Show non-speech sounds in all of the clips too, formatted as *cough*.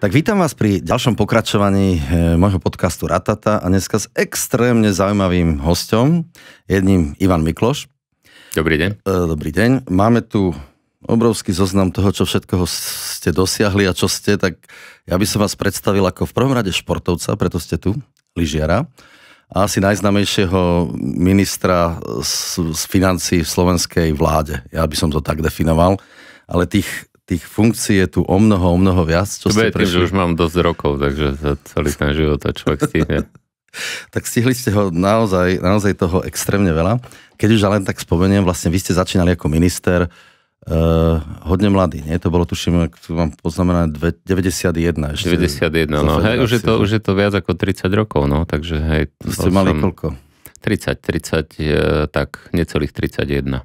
Tak vítam vás pri ďalšom pokračovaní eh, môjho podcastu Ratata a dneska s extrémne zaujímavým hostom, jedným Ivan Mikloš. Dobrý deň. Eh, dobrý deň. Máme tu obrovský zoznam toho, čo všetkoho ste dosiahli a čo ste, tak ja by som vás predstavil ako v prvom rade športovca, preto ste tu, lyžiara, a asi najznamejšieho ministra z, z financí v slovenskej vláde. Ja by som to tak definoval, ale tých tých funkcií je tu o mnoho, o mnoho viac. Čo Tebe ste Tým, že už mám dosť rokov, takže za celý ten život a človek stihne. *laughs* tak stihli ste ho naozaj, naozaj toho extrémne veľa. Keď už ale tak spomeniem, vlastne vy ste začínali ako minister, Uh, hodne mladý, nie? To bolo, tuším, ak tu mám poznamenané, 91 ešte. 91, no. Hej, už, je to, už je to viac ako 30 rokov, no, takže hej. To ste mali koľko? 30, 30, e, tak, necelých 31.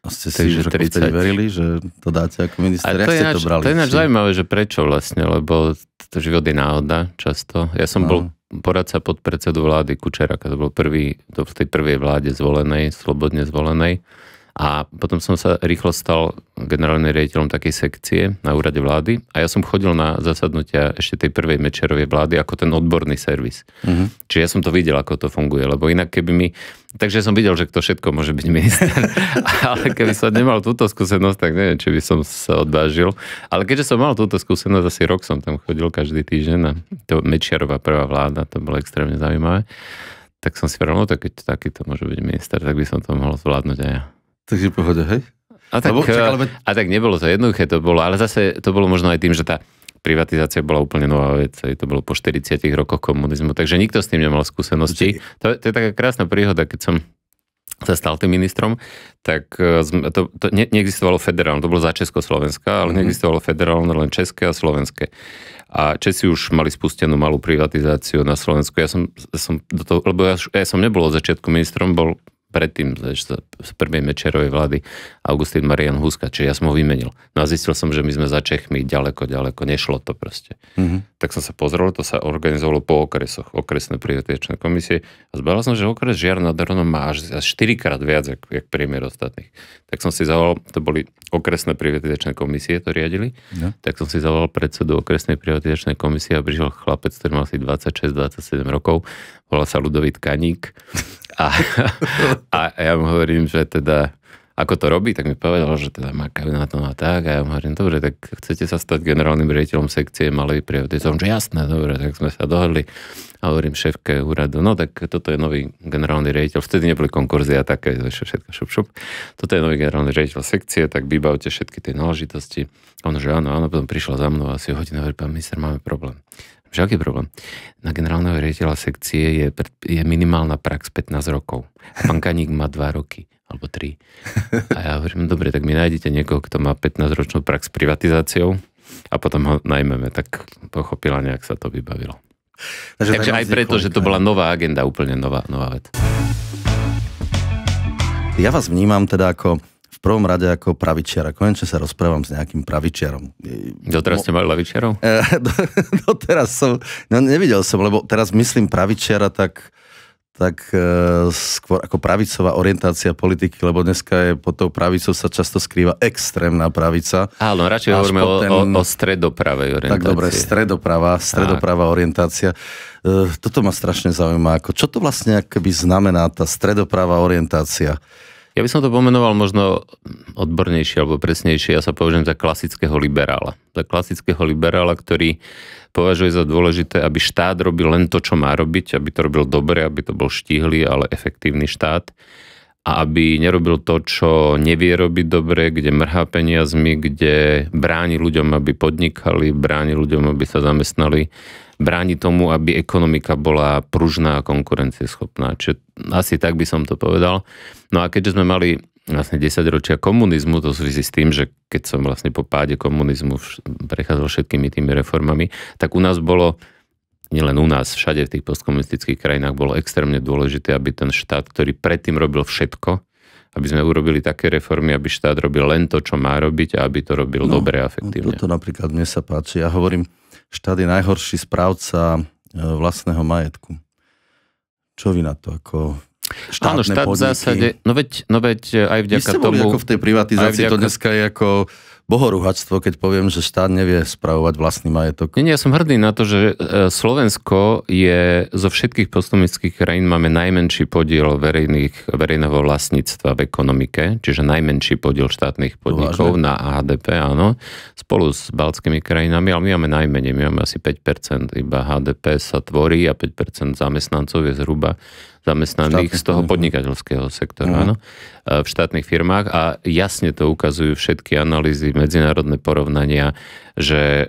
A ste si už 30. verili, že to dáte ako minister? A to, je je to, brali, to je ináč zaujímavé, že prečo vlastne, lebo to život je náhoda často. Ja som no. bol poradca podpredsedu vlády Kučeraka, to bol prvý, to v tej prvej vláde zvolenej, slobodne zvolenej. A potom som sa rýchlo stal generálnym riaditeľom takej sekcie na úrade vlády a ja som chodil na zasadnutia ešte tej prvej mečerovej vlády ako ten odborný servis. Uh-huh. Čiže ja som to videl, ako to funguje, lebo inak keby mi... Takže som videl, že to všetko môže byť minister, *laughs* ale keby som nemal túto skúsenosť, tak neviem, či by som sa odvážil. Ale keďže som mal túto skúsenosť, asi rok som tam chodil každý týždeň a to mečerová prvá vláda, to bolo extrémne zaujímavé, tak som si vravil, no tak keď takýto môže byť minister, tak by som to mohol zvládnuť aj ja. Takže pohode, hej? A tak, Lebo, čak, eh, ale... a tak nebolo to jednoduché, to bolo, ale zase to bolo možno aj tým, že tá privatizácia bola úplne nová vec, aj to bolo po 40 rokoch komunizmu, takže nikto s tým nemal skúsenosti. To, to je taká krásna príhoda, keď som sa stal tým ministrom, tak eh, to, to ne, neexistovalo federálne, to bolo za Československa, ale mhm. neexistovalo federálne, len české a slovenské. A Česi už mali spustenú malú privatizáciu na Slovensku. Ja som, som do toho, lebo ja, ja som nebol od začiatku ministrom, bol predtým z prvej Mečerovej vlády Augustín Marian Huska, čiže ja som ho vymenil. No a zistil som, že my sme za Čechmi ďaleko, ďaleko, nešlo to proste. Mm-hmm. Tak som sa pozrel, to sa organizovalo po okresoch, okresné prioritečné komisie a zbadal som, že okres Žiar nad Hronom má až, až 4 krát viac, jak, jak priemer ostatných. Tak som si zavolal, to boli okresné prioritečné komisie, to riadili, no. tak som si zavolal predsedu okresnej prioritečnej komisie a prišiel chlapec, ktorý mal asi 26-27 rokov, volal sa Ludovit Kaník a, a ja mu hovorím, že teda ako to robí, tak mi povedal, že teda makajú na tom a tak. A ja mu hovorím, dobre, tak chcete sa stať generálnym riaditeľom sekcie malej prírody. Som, že jasné, dobre, tak sme sa dohodli. A hovorím šéfke úradu, no tak toto je nový generálny riaditeľ. Vtedy neboli konkurzy a také, všetko šup, šup. Toto je nový generálny riaditeľ sekcie, tak vybavte všetky tie náležitosti. On, že áno, áno, potom prišla za mnou asi hodina, hovorí, pán minister, máme problém. Že problém? Na generálneho riaditeľa sekcie je, je minimálna prax 15 rokov. Pán Kaník má 2 roky alebo 3. A ja hovorím, dobre, tak mi nájdete niekoho, kto má 15-ročnú prax s privatizáciou a potom ho najmeme. Tak pochopila nejak sa to vybavilo. Takže, Takže aj preto, že to bola nová agenda, úplne nová, nová vec. Ja vás vnímam teda ako prvom rade ako pravičiara. Konečne sa rozprávam s nejakým pravičiarom. Doteraz ste mali lavičiarov? *laughs* Eh, doteraz som, no nevidel som, lebo teraz myslím pravičiara tak tak e, skôr ako pravicová orientácia politiky, lebo dneska je pod tou pravicou sa často skrýva extrémna pravica. Áno, radšej hovoríme o, ten, o, o stredopravej orientácii. Tak dobre, stredoprava, stredoprava orientácia. E, toto ma strašne zaujíma, ako čo to vlastne akoby znamená tá stredoprava orientácia. Ja by som to pomenoval možno odbornejšie alebo presnejšie. Ja sa považujem za klasického liberála. Za klasického liberála, ktorý považuje za dôležité, aby štát robil len to, čo má robiť, aby to robil dobre, aby to bol štíhly, ale efektívny štát a aby nerobil to, čo nevie robiť dobre, kde mrhá peniazmi, kde bráni ľuďom, aby podnikali, bráni ľuďom, aby sa zamestnali bráni tomu, aby ekonomika bola pružná a konkurencieschopná. Čiže asi tak by som to povedal. No a keďže sme mali vlastne 10 ročia komunizmu, to súvisí s tým, že keď som vlastne po páde komunizmu prechádzal všetkými tými reformami, tak u nás bolo nielen u nás, všade v tých postkomunistických krajinách bolo extrémne dôležité, aby ten štát, ktorý predtým robil všetko, aby sme urobili také reformy, aby štát robil len to, čo má robiť a aby to robil no, dobre a no, efektívne. Toto napríklad mne sa páči. Ja hovorím, štát je najhorší správca e, vlastného majetku. Čo vy na to ako štátne Áno, štát podniky? v zásade, no veď, no veď e, aj vďaka tomu... Vy ste boli tomu... ako v tej privatizácii vďaka... to dneska je ako bohorúhactvo, keď poviem, že štát nevie spravovať vlastný majetok. Nie, ja som hrdý na to, že e, Slovensko je zo všetkých postomických krajín máme najmenší podiel verejných, verejného vlastníctva v ekonomike, čiže najmenší podiel štátnych podnikov Uvážne. na HDP, áno, spolu s baltskými krajinami, ale my máme najmenej, my máme asi 5%, iba HDP sa tvorí a 5% zamestnancov je zhruba zamestnaných z toho podnikateľského sektora. No. Áno, e, v štátnych firmách a jasne to ukazujú všetky analýzy, medzinárodné porovnania, že e,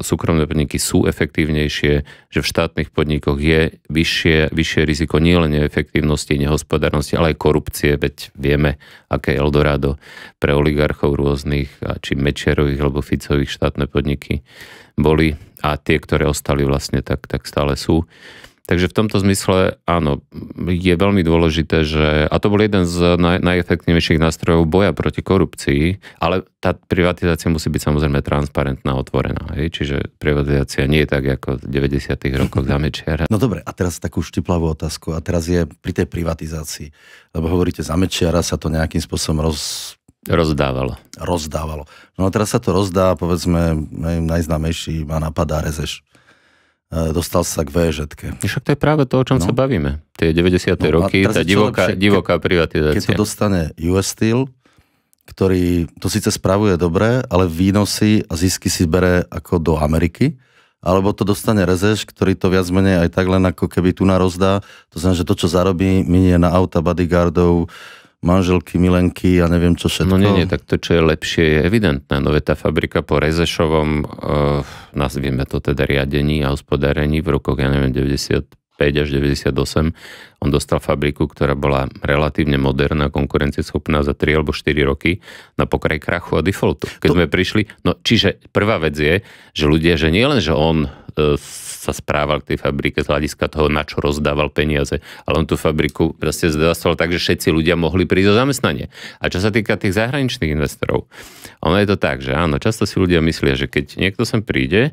súkromné podniky sú efektívnejšie, že v štátnych podnikoch je vyššie, vyššie riziko nielen neefektívnosti, nehospodárnosti, ale aj korupcie, veď vieme, aké Eldorado pre oligarchov rôznych, či Mečerových alebo Ficových štátne podniky boli a tie, ktoré ostali vlastne, tak, tak stále sú. Takže v tomto zmysle áno, je veľmi dôležité, že, a to bol jeden z naj, najefektívnejších nástrojov boja proti korupcii, ale tá privatizácia musí byť samozrejme transparentná, otvorená. Hej? Čiže privatizácia nie je tak ako v 90. rokoch *laughs* za Mečiara. No dobre, a teraz takú štiplavú otázku. A teraz je pri tej privatizácii, lebo hovoríte, za Mečiara sa to nejakým spôsobom roz, Rozdávalo. Rozdávalo. No a teraz sa to rozdá, povedzme, najznámejší ma napadá Rezeš. Eh, dostal sa k VŽetke. No však to je práve to, o čom no. sa bavíme. Tie 90. No, roky, tá divoká, lepšie, divoká ke, privatizácia. Keď to dostane US Steel, ktorý to síce spravuje dobre, ale výnosy a zisky si bere ako do Ameriky, alebo to dostane Rezeš, ktorý to viac menej aj tak len ako keby tu narozdá. To znamená, že to, čo zarobí, minie na auta bodyguardov, uh, manželky, milenky a ja neviem čo všetko. No nie, nie, tak to, čo je lepšie, je evidentné. No tá fabrika po Rezešovom, uh, nazvime to teda riadení a hospodárení v rokoch, ja neviem, 95 až 98, on dostal fabriku, ktorá bola relatívne moderná, konkurencieschopná za 3 alebo 4 roky na pokraj krachu a defaultu. Keď to... sme prišli, no čiže prvá vec je, že ľudia, že nie len, že on e, sa správal k tej fabrike z hľadiska toho, na čo rozdával peniaze. Ale on tú fabriku proste zdevastoval tak, že všetci ľudia mohli prísť o zamestnanie. A čo sa týka tých zahraničných investorov, ono je to tak, že áno, často si ľudia myslia, že keď niekto sem príde,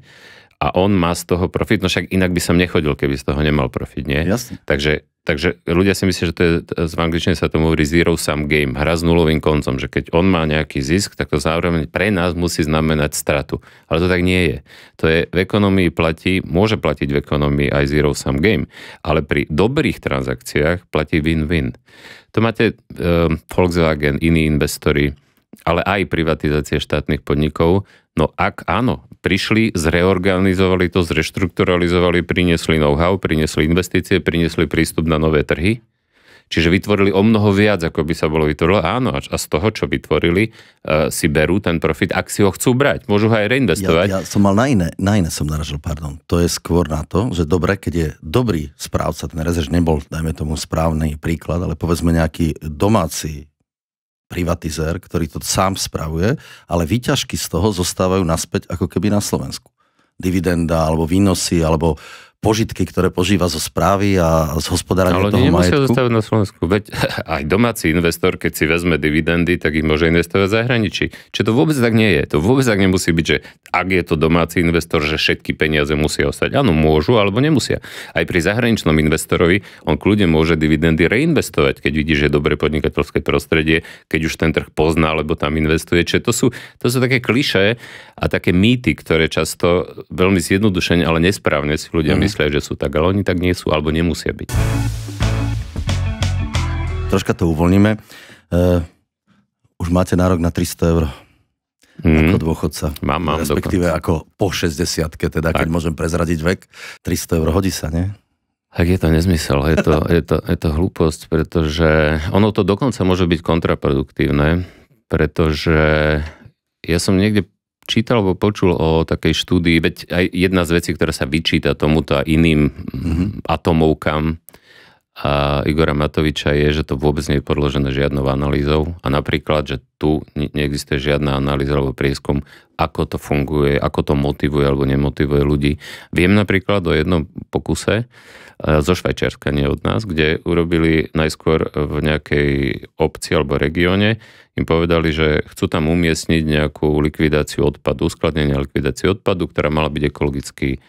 a on má z toho profit, no však inak by som nechodil, keby z toho nemal profit, nie? Jasne. Takže Takže ľudia si myslia, že to je, v angličtiny sa tomu hovorí zero sum game, hra s nulovým koncom, že keď on má nejaký zisk, tak to zároveň pre nás musí znamenať stratu. Ale to tak nie je. To je v ekonomii platí, môže platiť v ekonomii aj zero sum game, ale pri dobrých transakciách platí win-win. To máte eh, Volkswagen, iní investori, ale aj privatizácie štátnych podnikov No ak áno, prišli, zreorganizovali to, zreštrukturalizovali, priniesli know-how, priniesli investície, priniesli prístup na nové trhy, Čiže vytvorili o mnoho viac, ako by sa bolo vytvorilo. Áno, a z toho, čo vytvorili, uh, si berú ten profit, ak si ho chcú brať. Môžu ho aj reinvestovať. Ja, ja som mal na iné, na iné som naražil, pardon. To je skôr na to, že dobre, keď je dobrý správca, ten rezerv nebol, dajme tomu, správny príklad, ale povedzme nejaký domáci privatizér, ktorý to sám spravuje, ale výťažky z toho zostávajú naspäť ako keby na Slovensku. Dividenda, alebo výnosy, alebo požitky, ktoré požíva zo správy a z majetku. Ale nemusia zostávať na Slovensku. Veď *laughs* aj domáci investor, keď si vezme dividendy, tak ich môže investovať v zahraničí. Čo to vôbec tak nie je. To vôbec tak nemusí byť, že ak je to domáci investor, že všetky peniaze musia ostať. Áno, môžu alebo nemusia. Aj pri zahraničnom investorovi on kľudne môže dividendy reinvestovať, keď vidí, že je dobré podnikateľské prostredie, keď už ten trh pozná, lebo tam investuje. Čiže to sú, to sú také kliše a také mýty, ktoré často veľmi zjednodušene, ale nesprávne si ľudia mm myslia, že sú tak, ale oni tak nie sú alebo nemusia byť. Troška to uvoľníme. Uh, už máte nárok na 300 eur mm. ako mhm. dôchodca. Mám, mám Respektíve dokonca. ako po 60 teda tak. keď môžem prezradiť vek. 300 eur hodí sa, nie? Tak je to nezmysel, je to, je to, je to hlúposť, pretože ono to dokonca môže byť kontraproduktívne, pretože ja som niekde čítal alebo počul o takej štúdii, veď aj jedna z vecí, ktorá sa vyčíta tomuto a iným mm-hmm. atomovkám a Igora Matoviča je, že to vôbec nie je podložené žiadnou analýzou a napríklad, že tu neexistuje žiadna analýza alebo prieskum, ako to funguje, ako to motivuje alebo nemotivuje ľudí. Viem napríklad o jednom pokuse, zo Švajčiarska, nie od nás, kde urobili najskôr v nejakej obci alebo regióne, im povedali, že chcú tam umiestniť nejakú likvidáciu odpadu, uskladnenie likvidácie odpadu, ktorá mala byť ekologicky e,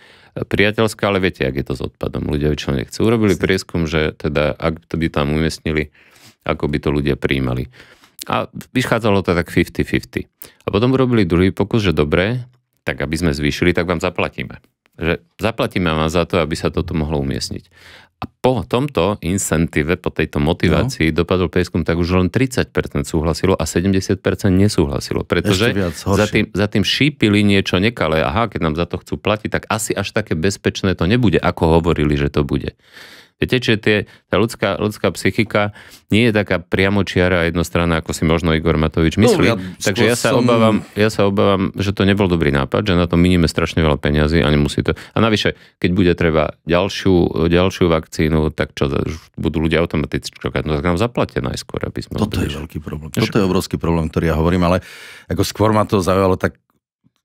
priateľská, ale viete, ak je to s odpadom, ľudia väčšinou nechcú. Urobili prieskum, že teda, ak to by tam umiestnili, ako by to ľudia prijímali. A vychádzalo to tak 50-50. A potom urobili druhý pokus, že dobre, tak aby sme zvýšili, tak vám zaplatíme že zaplatíme vám za to, aby sa toto mohlo umiestniť. A po tomto incentive, po tejto motivácii no. dopadol prieskum, tak už len 30% súhlasilo a 70% nesúhlasilo. Pretože viac, za, tým, za tým šípili niečo nekalé. Aha, keď nám za to chcú platiť, tak asi až také bezpečné to nebude, ako hovorili, že to bude. Viete, že tie, tá ľudská, ľudská psychika nie je taká priamočiara a jednostranná, ako si možno Igor Matovič no, myslí. No, ja Takže ja sa, som... obávam, ja sa obávam, že to nebol dobrý nápad, že na to minieme strašne veľa peniazy, a nemusí to... A navyše, keď bude treba ďalšiu, ďalšiu vakcínu, tak čo, budú ľudia automaticky čakať, no tak nám zaplatia najskôr, aby sme... Toto je veľký problém. Toto je obrovský problém, ktorý ja hovorím, ale ako skôr ma to zaujalo tak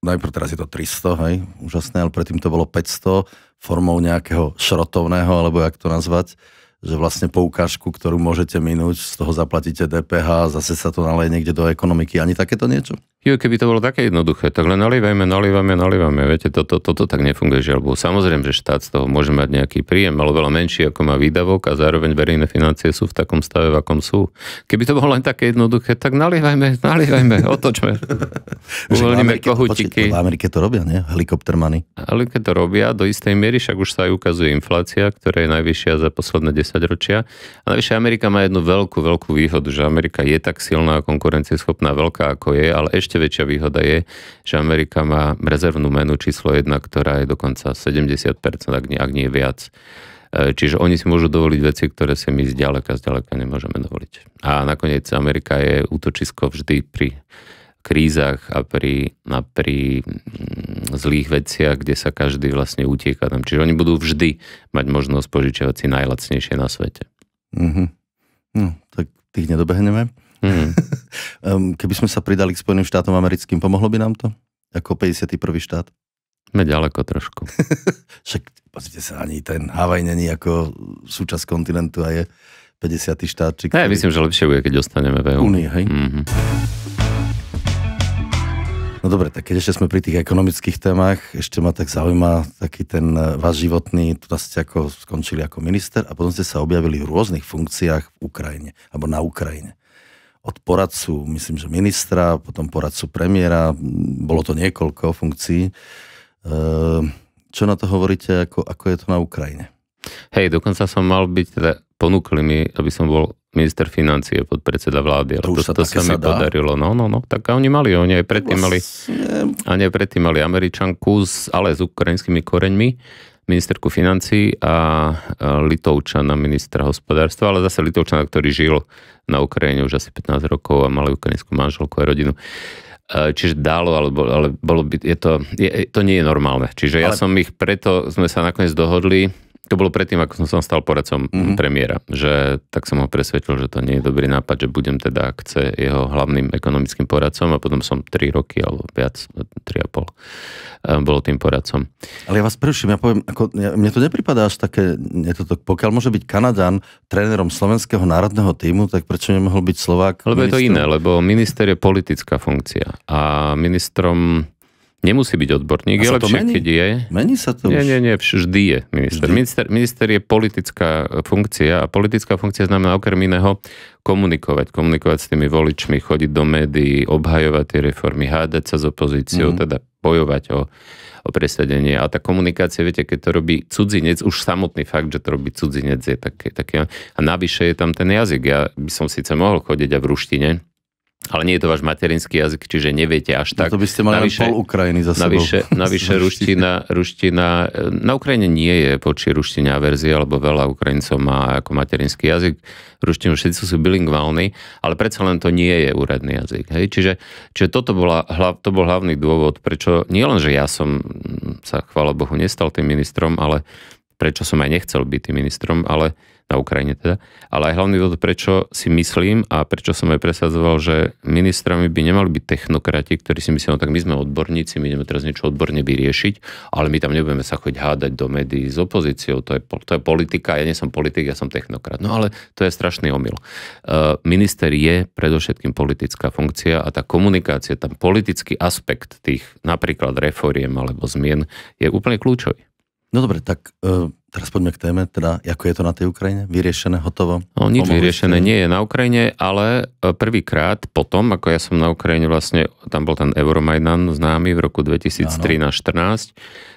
najprv teraz je to 300, hej, úžasné, ale predtým to bolo 500 formou nejakého šrotovného, alebo jak to nazvať, že vlastne poukážku, ktorú môžete minúť, z toho zaplatíte DPH, zase sa to naleje niekde do ekonomiky. Ani takéto niečo? jo, keby to bolo také jednoduché, tak len nalievajme, nalievajme, nalievajme. Viete, toto to, to, to, tak nefunguje že alebo Samozrejme, že štát z toho môže mať nejaký príjem, ale veľa menší, ako má výdavok a zároveň verejné financie sú v takom stave, v akom sú. Keby to bolo len také jednoduché, tak nalievajme, nalievajme, *laughs* otočme. Uvoľníme kohutiky. V Amerike to robia, nie? Helikoptermany. Ale keď to robia, do istej miery však už sa aj ukazuje inflácia, ktorá je najvyššia za posledné 10 ročia. A najvyššia Amerika má jednu veľkú, veľkú výhodu, že Amerika je tak silná a konkurencieschopná veľká, ako je, ale ešte ešte väčšia výhoda je, že Amerika má rezervnú menu číslo 1, ktorá je dokonca 70%, ak nie, ak nie viac. E, čiže oni si môžu dovoliť veci, ktoré si my zďaleka, zďaleka nemôžeme dovoliť. A nakoniec Amerika je útočisko vždy pri krízach a pri, a pri mm, zlých veciach, kde sa každý vlastne utieka tam. Čiže oni budú vždy mať možnosť požičiavať si najlacnejšie na svete. Mm-hmm. No, tak tých nedobehneme. Mm. *laughs* Keby sme sa pridali k Spojeným štátom americkým, pomohlo by nám to? Ako 51. štát? Sme ďaleko trošku. *laughs* Však pozrite sa, ani ten Havaj není ako súčasť kontinentu a je 50. štát. Či ktorý... Ja myslím, že lepšie bude, keď dostaneme v EU. hej? Mm-hmm. No dobre, tak keď ešte sme pri tých ekonomických témach, ešte ma tak zaujíma taký ten e, váš životný, tu ste ako skončili ako minister a potom ste sa objavili v rôznych funkciách v Ukrajine, alebo na Ukrajine od poradcu, myslím, že ministra, potom poradcu premiéra, bolo to niekoľko funkcií. E, čo na to hovoríte, ako, ako je to na Ukrajine? Hej, dokonca som mal byť, teda ponúkli mi, aby som bol minister financie, predseda vlády. To, to, sa, to sa mi sa podarilo. No, no, no. Tak oni mali, oni aj predtým mali, vlastne- a nie predtým mali Američanku, ale s ukrajinskými koreňmi ministerku financí a Litovčana, ministra hospodárstva, ale zase Litovčana, ktorý žil na Ukrajine už asi 15 rokov a mal ukrajinskú manželku a rodinu. E, čiže dalo, alebo, ale bolo by, je to, je, to nie je normálne. Čiže ale... ja som ich, preto sme sa nakoniec dohodli, to bolo predtým, ako som sa stal poradcom mm-hmm. premiéra, že tak som ho presvedčil, že to nie je dobrý nápad, že budem teda akce jeho hlavným ekonomickým poradcom a potom som 3 roky alebo viac, 3,5 eh, bol tým poradcom. Ale ja vás preruším, ja poviem, ako, ja, mne to nepripadá až také, je to, pokiaľ môže byť Kanadán trénerom slovenského národného týmu, tak prečo nemohol byť Slovák? Lebo ministrom? je to iné, lebo minister je politická funkcia a ministrom Nemusí byť odborník, je lepšie, mení? keď je. Mení sa to nie, už? Nie, nie, vždy je minister. Vždy. Minister, minister je politická e, funkcia a politická funkcia znamená okrem iného komunikovať, komunikovať s tými voličmi, chodiť do médií, obhajovať tie reformy, hádať sa s opozíciou, mm. teda bojovať o, o presadenie. A tá komunikácia, viete, keď to robí cudzinec, už samotný fakt, že to robí cudzinec je také, také. A navyše je tam ten jazyk. Ja by som síce mohol chodiť a v ruštine, ale nie je to váš materinský jazyk, čiže neviete až no tak. No to by ste mali navyše, pol Ukrajiny za sebou. Navyše, *laughs* navyše ruština, ruština, e, na Ukrajine nie je počí ruština averzia, lebo veľa Ukrajincov má ako materinský jazyk ruštinu, všetci sú bilingválni, ale predsa len to nie je úradný jazyk. Hej? Čiže, čiže toto bola, hlav, to bol hlavný dôvod, prečo nie len, že ja som sa, chvála Bohu, nestal tým ministrom, ale prečo som aj nechcel byť tým ministrom, ale uh, na Ukrajine teda. Ale aj hlavný dôvod, prečo si myslím a prečo som aj presadzoval, že ministrami by nemali byť technokrati, ktorí si myslia, no tak my sme odborníci, my ideme teraz niečo odborne vyriešiť, ale my tam nebudeme sa chodiť hádať do médií s opozíciou, to je, to je politika, ja nie som politik, ja som technokrat. No ale to je strašný omyl. E, minister je predovšetkým politická funkcia a tá komunikácia, tam politický aspekt tých napríklad reforiem alebo zmien je úplne kľúčový. No dobre, tak e, Teraz poďme k téme, teda ako je to na tej Ukrajine? Vyriešené, hotovo? No, nič vyriešené nie je na Ukrajine, ale e, prvýkrát potom, ako ja som na Ukrajine vlastne, tam bol ten Euromajdan známy v roku 2013 2014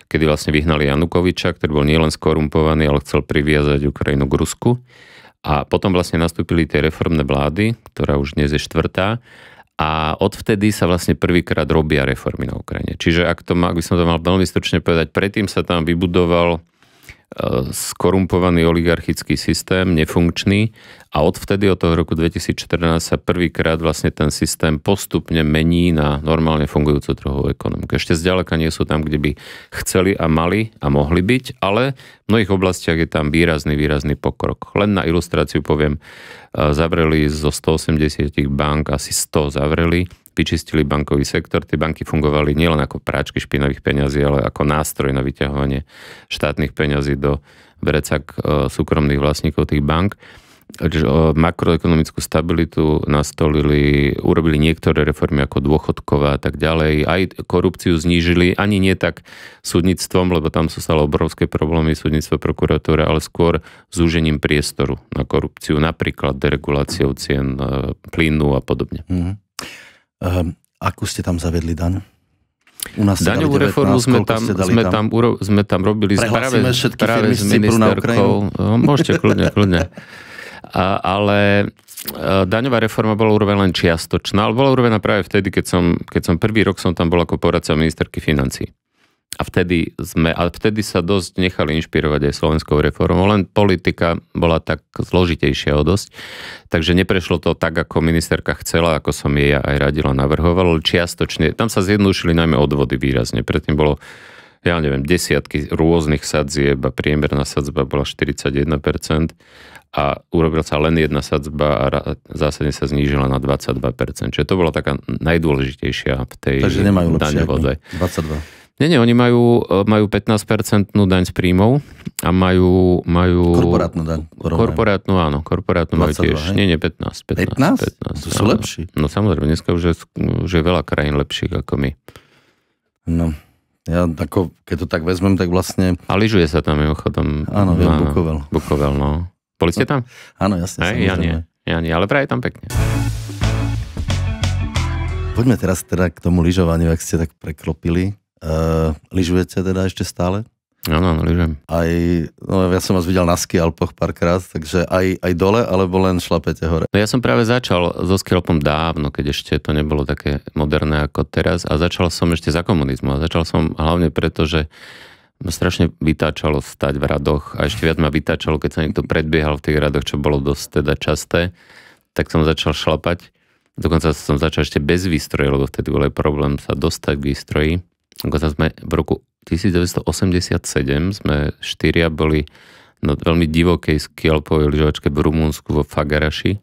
kedy vlastne vyhnali Janukoviča, ktorý bol nielen skorumpovaný, ale chcel priviazať Ukrajinu k Rusku. A potom vlastne nastúpili tie reformné vlády, ktorá už dnes je štvrtá. A odvtedy sa vlastne prvýkrát robia reformy na Ukrajine. Čiže ak, to má, ak by som to mal veľmi stručne povedať, predtým sa tam vybudoval E, skorumpovaný oligarchický systém, nefunkčný a odvtedy od toho roku 2014 sa prvýkrát vlastne ten systém postupne mení na normálne fungujúcu trhovú ekonomiku. Ešte zďaleka nie sú tam, kde by chceli a mali a mohli byť, ale v mnohých oblastiach je tam výrazný, výrazný pokrok. Len na ilustráciu poviem, e, zavreli zo 180 bank, asi 100 zavreli, vyčistili bankový sektor. Tie banky fungovali nielen ako práčky špinavých peňazí, ale ako nástroj na vyťahovanie štátnych peňazí do vrecak e, súkromných vlastníkov tých bank. Čiže e, makroekonomickú stabilitu nastolili, urobili niektoré reformy ako dôchodková a tak ďalej. Aj korupciu znížili, ani nie tak súdnictvom, lebo tam sú stále obrovské problémy súdnictvo, prokuratúra, ale skôr zúžením priestoru na korupciu, napríklad dereguláciou cien e, plynu a podobne. Mm-hmm. Um, akú ste tam zavedli daň? U nás Daňovú reformu sme tam, sme, tam? tam uro, sme tam robili práve, práve s ministerkou. No, môžete kľudne, kľudne. A, ale e, daňová reforma bola urobená len čiastočná, ale bola urobená práve vtedy, keď som, keď som prvý rok som tam bol ako poradca ministerky financí. A vtedy, sme, a vtedy sa dosť nechali inšpirovať aj slovenskou reformou, len politika bola tak zložitejšia o dosť. Takže neprešlo to tak, ako ministerka chcela, ako som jej aj radila, navrhovala, čiastočne. Tam sa zjednodušili najmä odvody výrazne. Predtým bolo ja neviem, desiatky rôznych sadzieb a priemerná sadzba bola 41% a urobil sa len jedna sadzba a zásadne sa znížila na 22%. Čiže to bola taká najdôležitejšia v tej Takže nemajú lepšie 22. Nie, nie, oni majú, e, majú 15 percentnú daň z príjmov a majú... majú korporátnu daň. Porovnajú. Korporátnu, áno, korporátnu 22, majú tiež. Hej? Nie, nie, 15. 15? 15? 15 to sú áno. lepší. No samozrejme, dneska už je, už je veľa krajín lepších ako my. No, ja ako, keď to tak vezmem, tak vlastne... A lyžuje sa tam mimochodom. Áno, ja, no, Bukovel. Bukovel, no. Boli ste no. tam? Áno, jasne. Aj, ja nie, ja nie, ale práve tam pekne. Poďme teraz teda k tomu lyžovaniu, ak ste tak preklopili. Uh, eh, lyžujete teda ešte stále? Áno, no, lyžujem. Aj, no, ja som vás videl na ski Alpoch párkrát, takže aj, aj dole, alebo len šlapete hore? No, ja som práve začal so skilopom dávno, keď ešte to nebolo také moderné ako teraz a začal som ešte za komunizmu a začal som hlavne preto, že ma strašne vytáčalo stať v radoch a ešte viac ma vytáčalo, keď sa niekto predbiehal v tých radoch, čo bolo dosť teda časté, tak som začal šlapať. Dokonca som začal ešte bez výstroje, lebo vtedy bol aj problém sa dostať k výstroji sme v roku 1987 sme štyria boli na veľmi divokej skialpovej lyžovačke v Rumúnsku vo Fagaraši,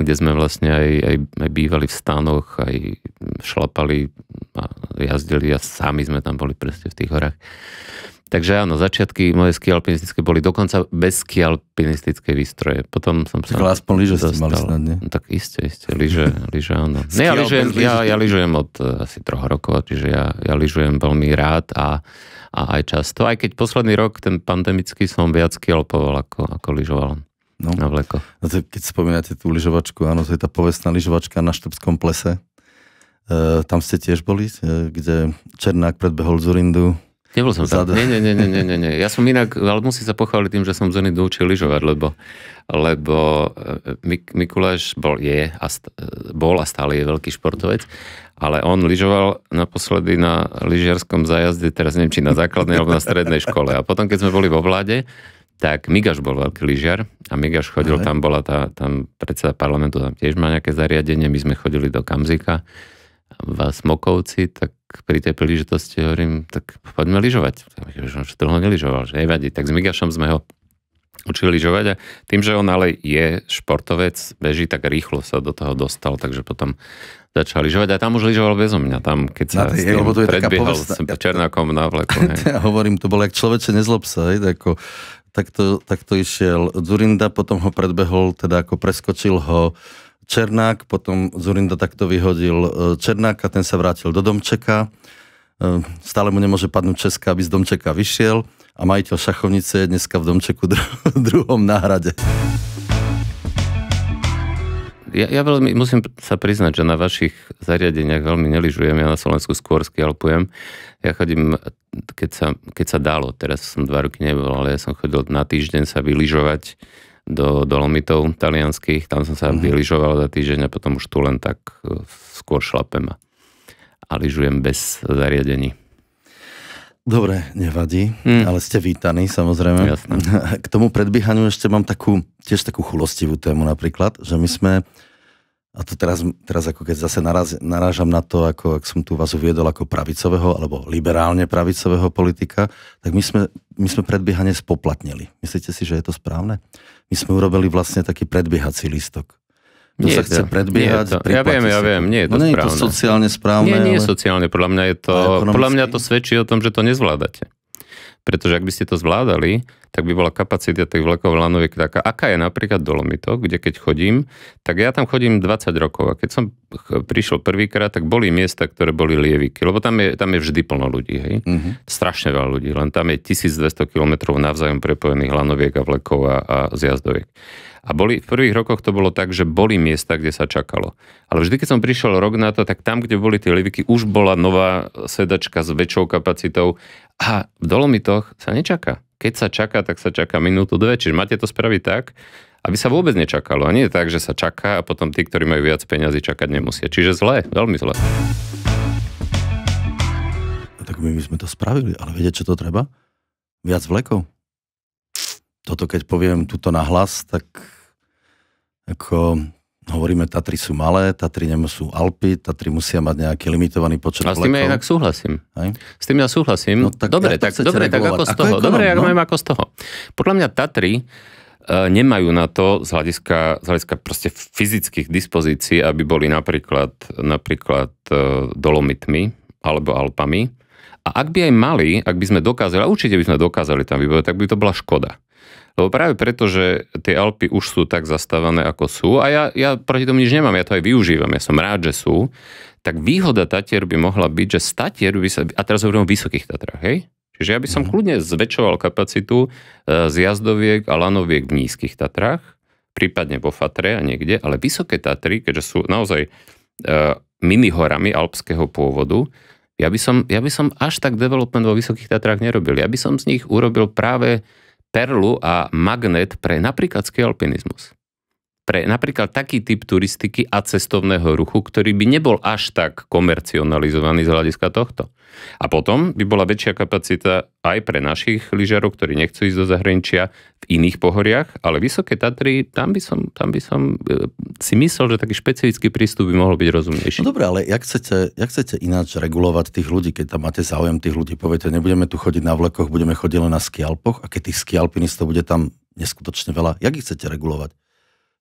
kde sme vlastne aj, aj, aj bývali v stanoch, aj šlapali a jazdili a sami sme tam boli presne v tých horách. Takže áno, začiatky moje skialpinistické boli dokonca bez skialpinistické výstroje. Potom som sa... Tak aspoň lyže ste mali snad, nie? No, tak isté, isté, lyže, lyže áno. *laughs* Ne, ja, lyžujem, ja, ja lyžujem od eh, asi troch rokov, čiže ja, ja lyžujem veľmi rád a, a aj často. Aj keď posledný rok, ten pandemický, som viac skialpoval ako, ako lyžoval. No. Na vleko. No to, keď spomínate tú lyžovačku, áno, to je tá povestná lyžovačka na Štrbskom plese. E, tam ste tiež boli, e, kde Černák predbehol Zurindu Nebol som tam. Nie, nie, nie, nie, nie, nie. Ja som inak, ale musím sa pochváliť tým, že som Zeny doučil lyžovať, lebo, lebo e, Mik- Mikuláš bol, je a st- e, bol a stále je veľký športovec, ale on lyžoval naposledy na lyžiarskom zájazde, teraz neviem, či na základnej alebo na strednej škole. A potom, keď sme boli vo vláde, tak Migaš bol veľký lyžiar a Migaš chodil, Aha. tam bola tá, tam predseda parlamentu, tam tiež má nejaké zariadenie, my sme chodili do Kamzika v Smokovci, tak pri tej príležitosti hovorím, tak poďme lyžovať. Už on dlho nelyžoval, že nevadí. Tak s Migašom sme ho učili lyžovať a tým, že on ale je športovec, beží, tak rýchlo sa do toho dostal, takže potom začal lyžovať a tam už lyžoval bezo mňa. Tam, keď sa tej, s tým to je predbiehal povestná, ja, Černákom na vleku. *laughs* Ja hovorím, to bolo jak človeče nezlob sa, hej, to, tak to išiel Zurinda, potom ho predbehol, teda ako preskočil ho Černák, potom Zurinda takto vyhodil e, Černáka, ten sa vrátil do Domčeka, e, stále mu nemôže padnúť Česká, aby z Domčeka vyšiel a majiteľ šachovnice je dneska v Domčeku dru- *laughs* druhom náhrade. Ja, ja veľmi, musím sa priznať, že na vašich zariadeniach veľmi neližujem, ja na Slovensku skôr skialpujem. Ja chodím, keď sa, keď sa dalo, teraz som dva roky nebol, ale ja som chodil na týždeň sa vyližovať do Dolomitov talianských, tam som sa mm-hmm. vyližoval za týždeň a potom už tu len tak e, skôr šlapem a, a lyžujem bez zariadení. Dobre, nevadí, mm. ale ste vítaní samozrejme. Jasne. *laughs* K tomu predbiehaniu ešte mám takú, tiež takú chulostivú tému napríklad, že my sme, a to teraz, teraz ako keď zase naraz, narážam na to, ako ak som tu vás uviedol ako pravicového alebo liberálne pravicového politika, tak my sme, my sme predbiehanie spoplatnili. Myslíte si, že je to správne? my sme urobili vlastne taký predbiehací listok. Kto sa chce predbiehať, nie to. Ja viem, ja viem, nie je to no, správne. Nie je to sociálne správne. Nie, nie je ale... sociálne, podľa mňa je to, podľa mňa to svedčí o tom, že to nezvládate. Pretože ak by ste to zvládali, tak by bola kapacita tých vlakov Lanoviek taká, aká je napríklad Dolomitok, kde keď chodím, tak ja tam chodím 20 rokov a keď som prišiel prvýkrát, tak boli miesta, ktoré boli lieviky, lebo tam je, tam je vždy plno ľudí, hej? Mm-hmm. Strašne veľa ľudí, len tam je 1200 kilometrov navzájom prepojených Lanoviek a vlekov a, a zjazdoviek. A boli, v prvých rokoch to bolo tak, že boli miesta, kde sa čakalo. Ale vždy, keď som prišiel rok na to, tak tam, kde boli tie liviky, už bola nová sedačka s väčšou kapacitou a v Dolomitoch sa nečaká. Keď sa čaká, tak sa čaká minútu, dve. Čiže máte to spraviť tak, aby sa vôbec nečakalo. A nie je tak, že sa čaká a potom tí, ktorí majú viac peniazy, čakať nemusia. Čiže zle, veľmi zle. No tak my by sme to spravili, ale viete, čo to treba? Viac vlekov. Toto keď poviem tuto nahlas, tak ako hovoríme, Tatry sú malé, Tatry sú Alpy, Tatry musia mať nejaký limitovaný počet A s tým ja inak súhlasím. Aj? S tým ja súhlasím. No, tak dobre, ja tak, dobre tak ako z toho. Ako dobre, no? ja ako z toho. Podľa mňa Tatry e, nemajú na to z hľadiska, z hľadiska proste fyzických dispozícií, aby boli napríklad, napríklad e, dolomitmi alebo Alpami. A ak by aj mali, ak by sme dokázali, a určite by sme dokázali tam vybovať, tak by to bola škoda. Lebo práve preto, že tie Alpy už sú tak zastávané, ako sú, a ja, ja proti tomu nič nemám, ja to aj využívam, ja som rád, že sú, tak výhoda Tatier by mohla byť, že z Tatier by sa, a teraz hovorím o vysokých Tatrách, hej? Čiže ja by som mm. kľudne zväčšoval kapacitu e, z jazdoviek a lanoviek v nízkych Tatrách, prípadne vo Fatre a niekde, ale vysoké Tatry, keďže sú naozaj e, mini horami alpského pôvodu, ja by, som, ja by som až tak development vo Vysokých Tatrách nerobil. Ja by som z nich urobil práve perlu a magnet pre napríklad skialpinizmus pre napríklad taký typ turistiky a cestovného ruchu, ktorý by nebol až tak komercionalizovaný z hľadiska tohto. A potom by bola väčšia kapacita aj pre našich lyžarov, ktorí nechcú ísť do zahraničia v iných pohoriach, ale Vysoké Tatry, tam by som, tam by som e, si myslel, že taký špecifický prístup by mohol byť rozumnejší. No dobre, ale jak chcete, jak chcete ináč regulovať tých ľudí, keď tam máte záujem tých ľudí? Poviete, nebudeme tu chodiť na vlekoch, budeme chodiť len na skialpoch a keď tých skialpinistov bude tam neskutočne veľa, jak ich chcete regulovať?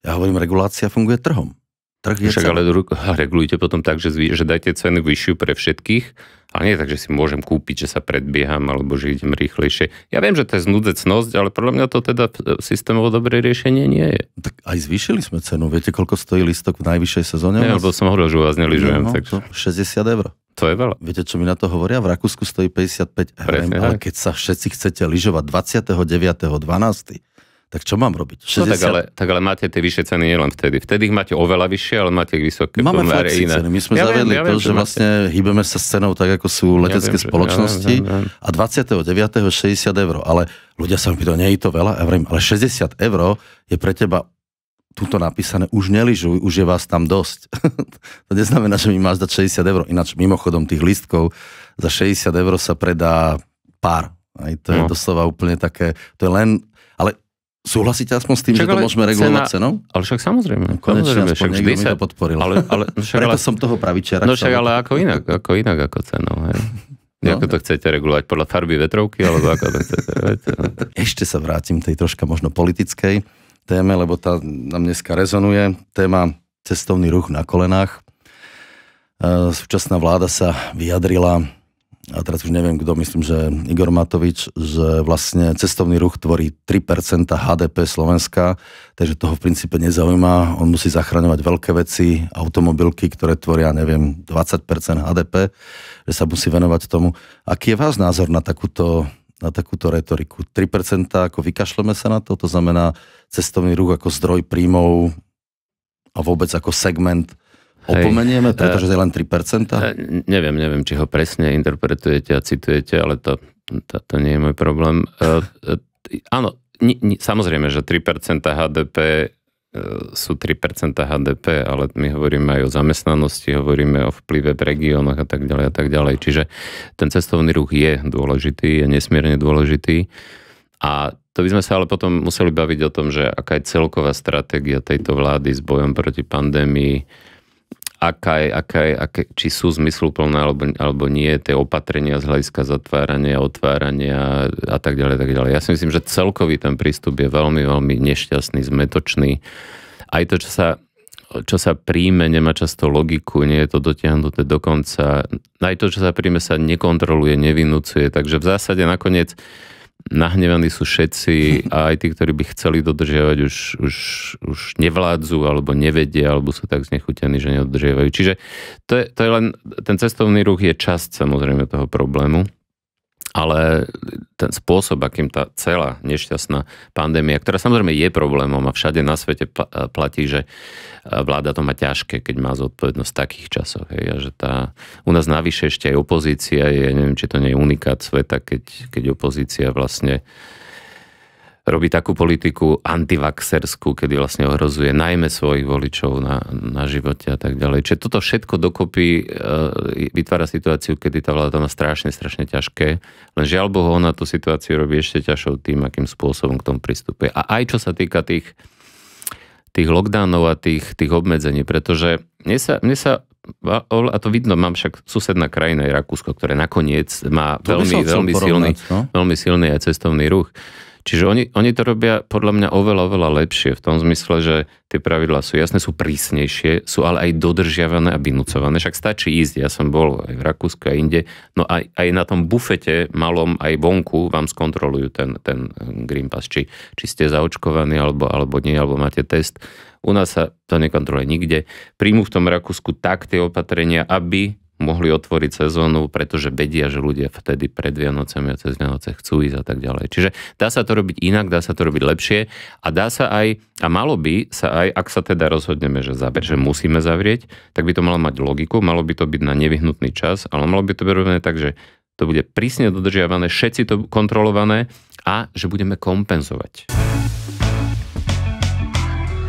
Ja hovorím, regulácia funguje trhom. Trh je Však ale *laughs* regulujte potom tak, že, zvý, že dajte cenu vyššiu pre všetkých, ale nie tak, že si môžem kúpiť, že sa predbieham alebo že idem rýchlejšie. Ja viem, že to je znudecnosť, ale podľa mňa to teda systémovo dobré riešenie nie je. No tak aj zvýšili sme cenu. Viete, koľko stojí listok v najvyššej sezóne? Nie, lebo som hovoril, že u vás neližujem. No, 60 no, eur. To je veľa. Viete, čo mi na to hovoria? V Rakúsku stojí 55 eur, ale keď sa všetci chcete lyžovať 29.12., tak čo mám robiť? 60... No, tak, ale, tak ale máte tie vyššie ceny nielen vtedy. Vtedy ich máte oveľa vyššie, ale máte ich vysoké. Máme flexi iné. ceny. My sme ja zavedli ja viem, to, že vlastne máte. hýbeme sa s cenou tak, ako sú letecké ja viem, spoločnosti. Ja viem, ja viem. A 29. 60 eur. Ale ľudia sa mi pýtajú, nie je to veľa? Ja viem, ale 60 eur je pre teba túto napísané, už neližuj, už je vás tam dosť. *laughs* to neznamená, že mi máš dať 60 eur. Ináč mimochodom tých listkov za 60 eur sa predá pár. Aj to no. je doslova úplne také, to je len Súhlasíte aspoň s tým, však, že to môžeme regulovať cena, cenou? Ale však samozrejme. No, konečne, samozrejme, však vždy sa... to podporil. Ale, ale, však, Preto ale, som toho pravičera. No však, ale ako inak, ako inak ako cenou. Hej. No, ako to chcete regulovať? Podľa farby vetrovky? Alebo ako to chcete? *laughs* no. Ešte sa vrátim tej troška možno politickej téme, lebo tá nám dneska rezonuje. Téma cestovný ruch na kolenách. E, súčasná vláda sa vyjadrila a teraz už neviem kto, myslím, že Igor Matovič, že vlastne cestovný ruch tvorí 3% HDP Slovenska, takže toho v princípe nezaujíma. On musí zachraňovať veľké veci, automobilky, ktoré tvoria, neviem, 20% HDP, že sa musí venovať tomu. Aký je váš názor na takúto, na takúto retoriku? 3% ako vykašleme sa na to, to znamená cestovný ruch ako zdroj príjmov a vôbec ako segment Opomenieme, e, pretože to je len 3%? E, neviem, neviem, či ho presne interpretujete a citujete, ale to, to, to nie je môj problém. E, áno, ni, ni, samozrejme, že 3% HDP sú 3% HDP, ale my hovoríme aj o zamestnanosti, hovoríme o vplyve v regiónoch a tak ďalej a tak ďalej. Čiže ten cestovný ruch je dôležitý, je nesmierne dôležitý. A to by sme sa ale potom museli baviť o tom, že aká je celková stratégia tejto vlády s bojom proti pandémii, aká je, aká je, aká, či sú zmysluplné alebo, alebo nie tie opatrenia z hľadiska zatvárania, otvárania a tak ďalej, tak ďalej. Ja si myslím, že celkový ten prístup je veľmi, veľmi nešťastný, zmetočný. Aj to, čo sa, čo sa príjme, nemá často logiku, nie je to dotiahnuté dokonca, Aj to, čo sa príjme, sa nekontroluje, nevinúcuje. Takže v zásade nakoniec uh, nahnevaní sú všetci a aj tí, ktorí by chceli dodržiavať, už, už, už nevládzu alebo nevedia, alebo sú tak znechutení, že nedodržiavajú. Čiže to je, to je len, ten cestovný ruch je časť samozrejme toho problému ale ten spôsob, akým tá celá nešťastná pandémia, ktorá samozrejme je problémom a všade na svete e, platí, že e, vláda to má ťažké, keď má zodpovednosť v takých časoch. Hej, a že tá, u nás navyše ešte aj opozícia je, neviem, či to nie je unikát sveta, keď, keď opozícia vlastne uh, robí takú politiku antivaxerskú, kedy vlastne ohrozuje najmä svojich voličov na, na živote a tak ďalej. Čiže toto všetko dokopy e, vytvára situáciu, kedy tá vláda má strašne, strašne ťažké. Len žiaľ Bohu, ona tú situáciu robí ešte ťažšou tým, akým spôsobom k tomu pristupuje. A aj čo sa týka tých tých lockdownov a tých, tých obmedzení, pretože mne sa, mne sa a to vidno, mám však susedná krajina je Rakúsko, ktoré nakoniec má veľmi, veľmi, silný, porovnať, no? veľmi silný aj cestovný ruch. Čiže oni, oni to robia podľa mňa oveľa, oveľa lepšie v tom zmysle, že tie pravidlá sú jasné, sú prísnejšie, sú ale aj dodržiavané a vynúcované. Však stačí ísť, ja som bol aj v Rakúsku a inde, no aj, aj na tom bufete malom, aj vonku vám skontrolujú ten, ten eh, Green Pass, či, či ste zaočkovaní alebo, alebo nie, alebo máte test. U nás sa to nekontroluje nikde. Príjmu v tom Rakúsku tak tie opatrenia, aby mohli otvoriť sezónu, pretože vedia, že ľudia vtedy pred Vianocami a cez Vianoce chcú ísť a tak ďalej. Čiže dá sa to robiť inak, dá sa to robiť lepšie a dá sa aj, a malo by sa aj, ak sa teda rozhodneme, že, zaver, že musíme zavrieť, tak by to malo mať logiku, malo by to byť na nevyhnutný čas, ale malo by to byť robené tak, že to bude prísne dodržiavané, všetci to kontrolované a že budeme kompenzovať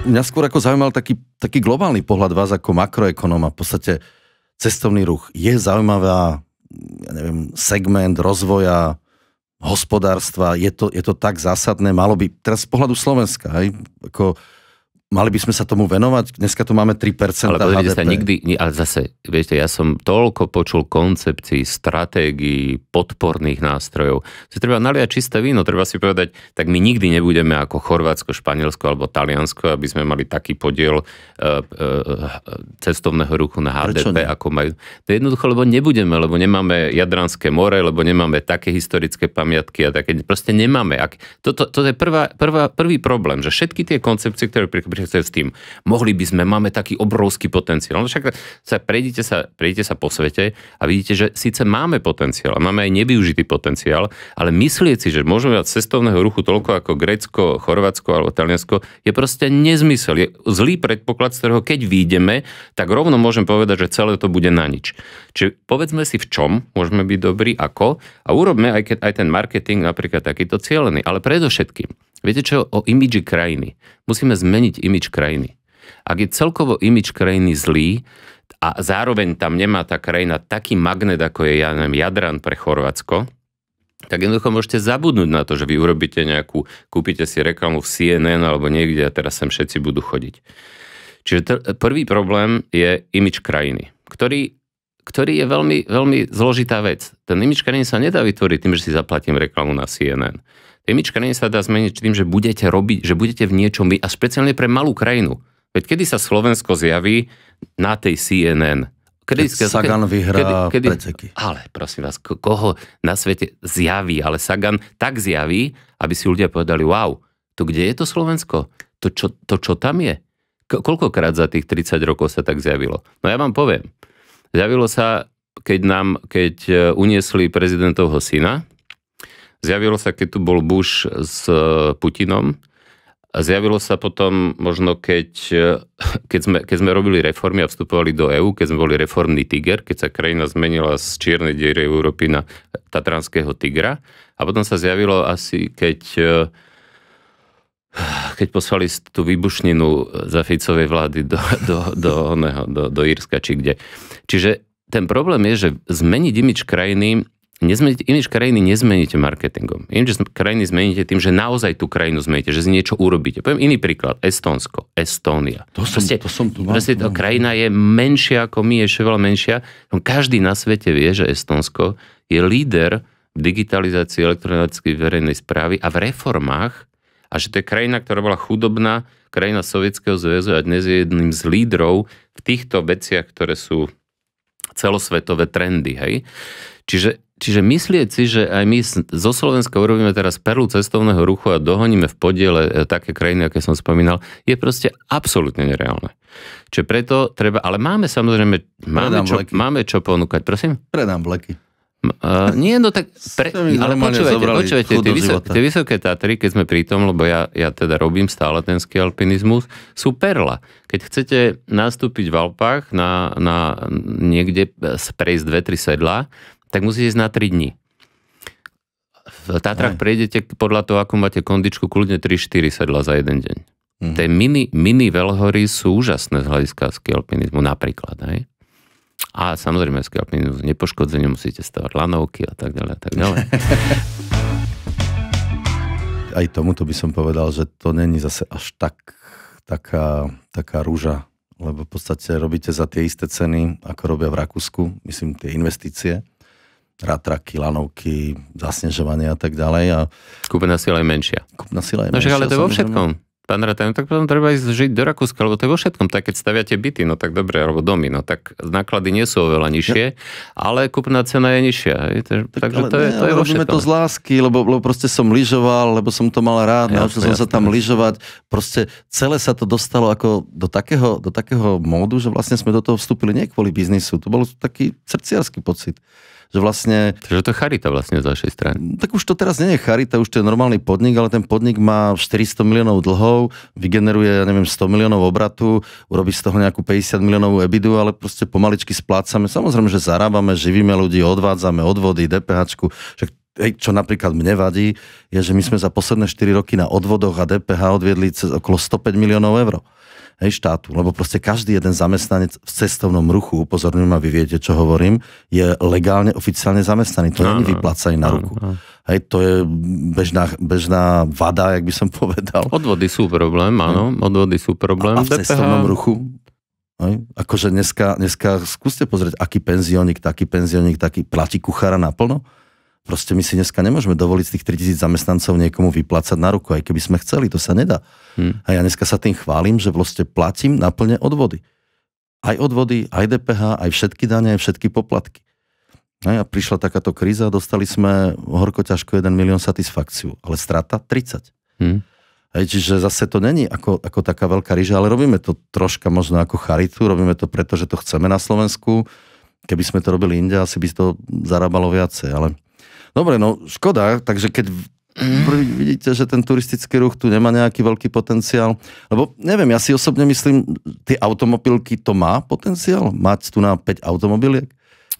mňa skôr ako zaujímal taký, taký globálny pohľad vás ako makroekonóma. V podstate cestovný ruch je zaujímavá ja neviem, segment rozvoja hospodárstva, je to, je to tak zásadné, malo by, teraz z pohľadu Slovenska, aj, ako mali by sme sa tomu venovať. Dneska tu máme 3% Ale HDP. sa, nikdy, ale zase, viete, ja som toľko počul koncepcií, stratégií, podporných nástrojov. Si treba naliať čisté víno, treba si povedať, tak my nikdy nebudeme ako Chorvátsko, Španielsko alebo Taliansko, aby sme mali taký podiel e, e, cestovného ruchu na HDP, ako majú. To je jednoducho, lebo nebudeme, lebo nemáme Jadranské more, lebo nemáme také historické pamiatky a také, proste nemáme. Ak, toto, toto je prvá, prvá, prvý problém, že všetky tie koncepcie, ktoré prichádzajú s tým, mohli by sme, máme taký obrovský potenciál. No však sa, prejdite, sa, prejdite sa po svete a vidíte, že síce máme potenciál, máme aj nevyužitý potenciál, ale myslieť si, že môžeme mať cestovného ruchu toľko ako Grécko, Chorvátsko alebo Taliansko, je proste nezmysel. Je zlý predpoklad, z ktorého keď výjdeme, tak rovno môžem povedať, že celé to bude na nič. Čiže povedzme si, v čom môžeme byť dobrí, ako a urobme aj, aj ten marketing napríklad takýto cieľený. Ale predovšetkým, Viete čo? O imidži krajiny. Musíme zmeniť imidž krajiny. Ak je celkovo imič krajiny zlý a zároveň tam nemá tá krajina taký magnet, ako je ja neviem, Jadran pre Chorvátsko, tak jednoducho môžete zabudnúť na to, že vy urobíte nejakú, kúpite si reklamu v CNN alebo niekde a teraz sem všetci budú chodiť. Čiže tr- prvý problém je imič krajiny, ktorý, ktorý je veľmi, veľmi zložitá vec. Ten imič krajiny sa nedá vytvoriť tým, že si zaplatím reklamu na CNN. Imič nie sa dá zmeniť tým, že budete robiť, že budete v niečom vy a špeciálne pre malú krajinu. Veď kedy sa Slovensko zjaví na tej CNN? Kedy, keď Sagan vyhrá kedy, kedy, preteky. Ale prosím vás, koho na svete zjaví, ale Sagan tak zjaví, aby si ľudia povedali, wow, to kde je to Slovensko? To čo, to, čo tam je? Ko, koľkokrát za tých 30 rokov sa tak zjavilo? No ja vám poviem. Zjavilo sa, keď nám, keď e, uniesli prezidentovho syna, Zjavilo sa, keď tu bol Bush s e, Putinom, a zjavilo sa potom možno, keď, e, keď, sme, keď sme robili reformy a vstupovali do EÚ, keď sme boli reformný tiger, keď sa krajina zmenila z čiernej diery Európy na tatranského tigra. A potom sa zjavilo asi, keď, e, keď poslali tú výbušninu za Ficovej vlády do, do, do, do, do, do Írska či kde. Čiže ten problém je, že zmeniť imič krajiny Nezmeníte, imidž krajiny nezmeníte marketingom. Imidž krajiny zmeníte tým, že naozaj tú krajinu zmeníte, že z niečo urobíte. Poviem iný príklad. Estonsko, Estónia. To som, proste, to som tu mal. Proste, to no. krajina je menšia ako my, ešte veľa menšia. No, každý na svete vie, že Estonsko je líder v digitalizácii elektronickej verejnej správy a v reformách a že to je krajina, ktorá bola chudobná, krajina Sovietskeho zväzu a dnes je jedným z lídrov v týchto veciach, ktoré sú celosvetové trendy. Hej? Čiže Čiže myslieť si, že aj my zo Slovenska urobíme teraz perlu cestovného ruchu a dohoníme v podiele e, také krajiny, aké som spomínal, je proste absolútne nereálne. Čiže preto treba, ale máme samozrejme, máme, čo, máme čo ponúkať, prosím? Predám vleky. Uh, nie, no tak, pre, ale počúvajte, počúvajte tie, vysok, tie vysoké Tatry, keď sme pri tom, lebo ja, ja teda robím stále ten alpinizmus, sú perla. Keď chcete nastúpiť v Alpách na, na niekde e, prejsť dve, tri sedlá, tak musíte ísť na 3 dní. V Tatrach prejdete podľa toho, ako máte kondičku, kľudne 3-4 sedla za jeden deň. Mm-hmm. Tie mini, mini veľhory sú úžasné z hľadiska skialpinizmu napríklad. Hej? A samozrejme skialpinizmu nepoškodzenie, musíte stavať lanovky a tak ďalej. A tak ďalej. *laughs* Aj tomuto by som povedal, že to není zase až tak, taká, taká rúža, lebo v podstate robíte za tie isté ceny, ako robia v Rakúsku, myslím tie investície ratraky, lanovky, zasnežovanie a tak ďalej. A... Kúpená sila je menšia. Kúpená sila je no, menšia. No, ale to je vo všetkom. Pán Ratajn, tak potom treba ísť žiť do Rakúska, lebo to je vo všetkom. Tak keď staviate byty, no tak dobre, alebo domy, no tak náklady nie sú oveľa nižšie, ja. ale kupná cena je nižšia. Je to, tak, takže to je, ne, to je vo robíme to z lásky, lebo, lebo proste som lyžoval, lebo som to mal rád, ja, naučil som sa tam lyžovať. Proste celé sa to dostalo ako do takého, do takého módu, že vlastne sme do toho vstúpili nie kvôli biznisu. To bol taký srdciarský pocit. Že vlastne... Takže to je charita vlastne z vašej strany. Mm, tak už to teraz nie je charita, už to je normálny podnik, ale ten podnik má 400 miliónov dlhov, vygeneruje, ja neviem, 100 miliónov obratu, urobí z toho nejakú 50 miliónovú ebidu, ale proste pomaličky splácame. Samozrejme, že zarábame, živíme ľudí, odvádzame odvody, DPH, však hej, čo napríklad mne vadí, je, že my sme za posledné 4 roky na odvodoch a DPH odviedli cez okolo 105 miliónov eur hej, štátu. Lebo proste každý jeden zamestnanec v cestovnom ruchu, upozorňujem a vy viete, čo hovorím, je legálne, oficiálne zamestnaný. To no, nie je na ruku. No, no. Hej, to je bežná, bežná vada, jak by som povedal. Odvody sú problém, áno. Odvody sú problém. A, a v DPH... cestovnom ruchu Hej? Akože dneska, dneska skúste pozrieť, aký penzionik, taký penzionik, taký platí kuchára naplno. Proste my si dneska nemôžeme dovoliť z tých 3000 zamestnancov niekomu vyplácať na ruku, aj keby sme chceli, to sa nedá. Hmm. A ja dneska sa tým chválim, že vlastne platím naplne odvody. Aj odvody, aj DPH, aj všetky dane, aj všetky poplatky. No a prišla takáto kríza, dostali sme horko ťažko 1 milión satisfakciu, ale strata 30. Hmm. Hej, čiže zase to není ako, ako taká veľká ríža, ale robíme to troška možno ako charitu, robíme to preto, že to chceme na Slovensku. Keby sme to robili inde, asi by to zarábalo viacej, ale Dobre, no škoda, takže keď mm. Vidíte, že ten turistický ruch tu nemá nejaký veľký potenciál. Lebo neviem, ja si osobne myslím, tie automobilky to má potenciál? Mať tu na 5 automobiliek?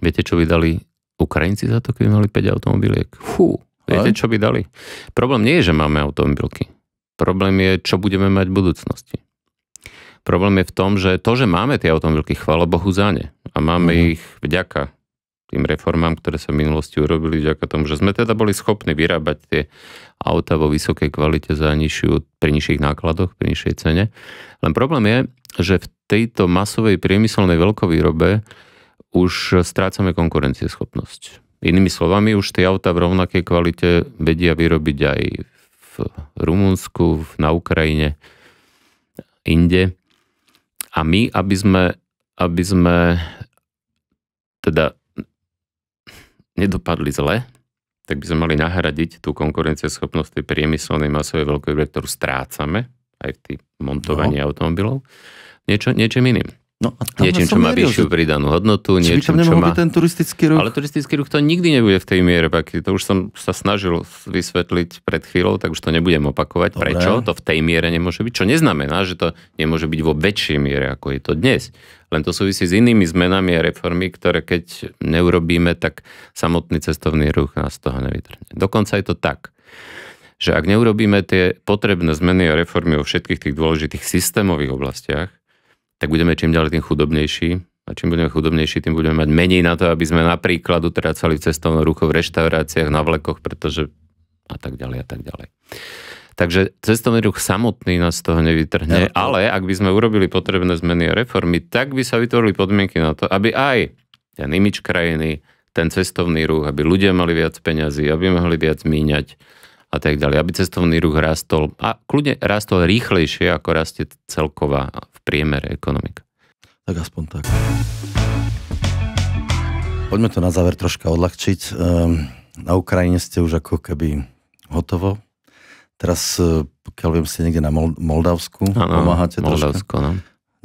Viete, čo by dali Ukrajinci za to, keby mali 5 automobiliek? Fú, viete, čo by dali? Problém nie je, že máme automobilky. Problém je, čo budeme mať v budúcnosti. Problém je v tom, že to, že máme tie automobilky, chvála Bohu za ne. A máme mm. ich vďaka tým reformám, ktoré sa v minulosti urobili, vďaka tomu, že sme teda boli schopní vyrábať tie auta vo vysokej kvalite za nižšiu, pri nižších nákladoch, pri nižšej cene. Len problém je, že v tejto masovej priemyselnej veľkovýrobe už strácame konkurencieschopnosť. Inými slovami, už tie auta v rovnakej kvalite vedia vyrobiť aj v Rumunsku, na Ukrajine, inde. A my, aby sme, aby sme teda nedopadli zle, tak by sme mali nahradiť tú konkurencieschopnosť tej priemyselnej masovej veľkej, ktorú strácame aj v tých montovaní no. automobilov, niečo, niečím iným. No a tam niečím, čo má veril, vyššiu pridanú hodnotu, či niečím, by tam čo má... ten turistický ruch? Ale turistický ruch to nikdy nebude v tej miere, to už som sa snažil vysvetliť pred chvíľou, tak už to nebudem opakovať. Dobre. Prečo to v tej miere nemôže byť? Čo neznamená, že to nemôže byť vo väčšej miere, ako je to dnes. Len to súvisí s inými zmenami a reformy, ktoré keď neurobíme, tak samotný cestovný ruch nás toho nevytrhne. Dokonca je to tak že ak neurobíme tie potrebné zmeny a reformy vo všetkých tých dôležitých systémových oblastiach, tak budeme čím ďalej tým chudobnejší. A čím budeme chudobnejší, tým budeme mať menej na to, aby sme napríklad utracali v cestovnom ruchu v reštauráciách, na vlekoch, pretože a tak ďalej a tak ďalej. Takže cestovný ruch samotný nás z toho nevytrhne, ja, to... ale ak by sme urobili potrebné zmeny a reformy, tak by sa vytvorili podmienky na to, aby aj ten imič krajiny, ten cestovný ruch, aby ľudia mali viac peňazí, aby mohli viac míňať, a tak ďalej, aby cestovný ruch rastol a kľudne rastol rýchlejšie, ako rastie celková v priemere ekonomika. Tak aspoň tak. Poďme to na záver troška odľahčiť. Ehm, na Ukrajine ste už ako keby hotovo. Teraz, e, pokiaľ viem, ste niekde na Moldavsku, ano, pomáhate Moldavsko, troška. No.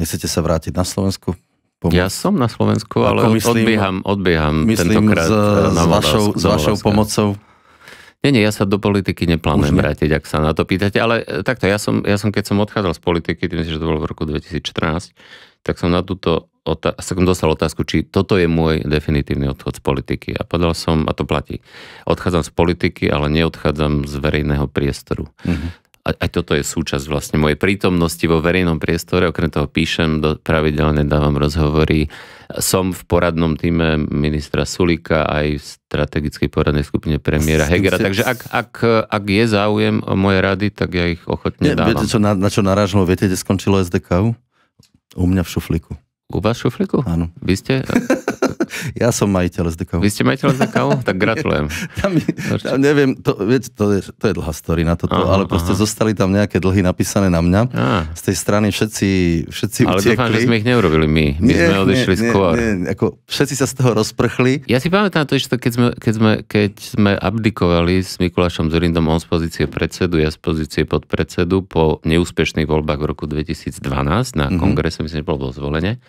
Nechcete sa vrátiť na Slovensku? Pomôcť? Ja som na Slovensku, ale myslím, odbieham, odbieham myslím tentokrát z, na Moldavsku, s vašou, s vašou pomocou nie, nie, ja sa do politiky neplánujem vrátiť, ak sa na to pýtate, ale e, takto, ja som, ja som keď som odchádzal z politiky, tým si, že to bolo v roku 2014, tak som na túto otázku, som dostal otázku, či toto je môj definitívny odchod z politiky. A povedal som, a to platí, odchádzam z politiky, ale neodchádzam z verejného priestoru. Mm-hmm a aj toto je súčasť vlastne mojej prítomnosti vo verejnom priestore. Okrem toho píšem, do, pravidelne dávam rozhovory. Som v poradnom týme ministra Sulika aj v strategickej poradnej skupine premiéra Hegera. Takže ak, ak, ak je záujem o moje rady, tak ja ich ochotne dávam. Viete, čo, na, na čo narážilo? Viete, kde skončilo SDK? U mňa v šufliku. U vás v šufliku? Áno. Vy ste... *laughs* ja som majiteľ SDK. Vy ste majiteľ SDK? *laughs* tak gratulujem. tam, tam neviem, to, viete, to, je, to je dlhá story na toto, aha, ale proste aha. zostali tam nejaké dlhy napísané na mňa. Aha. Z tej strany všetci, všetci ale utiekli. Ale dúfam, že sme ich neurobili my. My nie, sme odišli nie, skôr. Nie, nie, ako všetci sa z toho rozprchli. Ja si pamätám to, že keď sme, keď sme, keď sme abdikovali s Mikulášom Zurindom, on z pozície predsedu, ja z pozície podpredsedu po neúspešných voľbách v roku 2012 na mhm. kongrese, mm-hmm. myslím, že bolo zvolenie